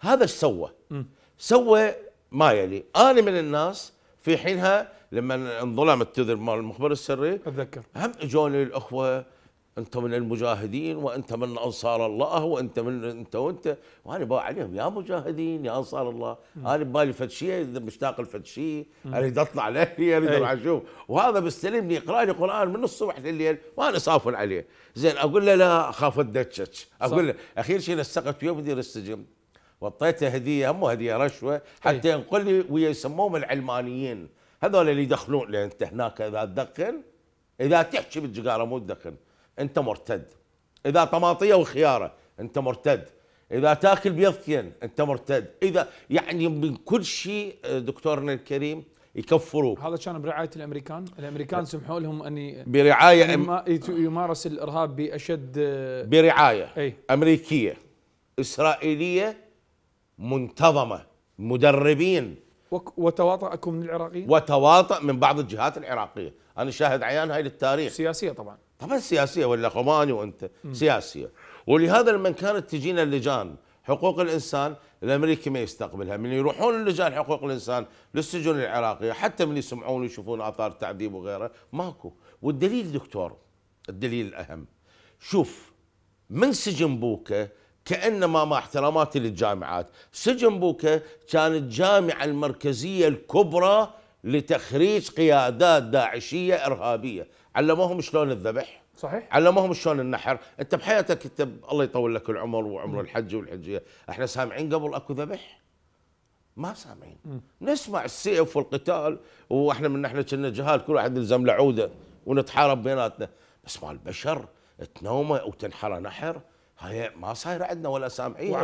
هذا ايش سوى؟ سوى ما يلي انا من الناس في حينها لما انظلم التذر مال المخبر السري اتذكر هم اجوني الاخوه انت من المجاهدين وانت من انصار الله وانت من انت وانت وانا باع عليهم يا مجاهدين يا انصار الله م. انا ببالي فد شيء مشتاق لفد شيء اريد اطلع له اريد إيه. اروح اشوف وهذا بيستلمني يقرا لي قران من الصبح لليل وانا صافن عليه زين اقول له لا اخاف اتدشش اقول له اخير شيء نسقت وياه مدير السجن وطيته هديه هم هديه رشوه طيب. حتى ينقل لي ويسموهم العلمانيين هذول اللي يدخلون لان انت هناك اذا تدخن اذا تحكي بالجقاره مو تدخن انت مرتد اذا طماطيه وخياره انت مرتد اذا تاكل بيضتين انت مرتد اذا يعني من كل شيء آه، دكتورنا الكريم يكفروك هذا كان برعايه الامريكان الامريكان سمحوا لهم ان برعايه أم... يمارس الارهاب باشد آه، برعايه أي. امريكيه اسرائيليه منتظمه مدربين وتواطؤكم من العراقيين وتواطؤ من بعض الجهات العراقيه انا شاهد عيان هاي للتاريخ سياسيه طبعا طبعا سياسيه ولا خماني وانت م. سياسيه ولهذا لما كانت تجينا اللجان حقوق الانسان الامريكي ما يستقبلها من يروحون اللجان حقوق الانسان للسجون العراقيه حتى من يسمعون ويشوفون اثار تعذيب وغيره ماكو والدليل دكتور الدليل الاهم شوف من سجن بوكه كانما مع احتراماتي للجامعات سجن بوكا كانت جامعه المركزيه الكبرى لتخريج قيادات داعشيه ارهابيه علموهم شلون الذبح صحيح علموهم شلون النحر انت بحياتك انت الله يطول لك العمر وعمر الحج والحجيه احنا سامعين قبل اكو ذبح ما سامعين نسمع السيف والقتال واحنا من احنا كنا جهال كل واحد يلزم له عوده ونتحارب بيناتنا بس مال البشر تنومه وتنحره نحر هي ما صايره عندنا ولا سامعين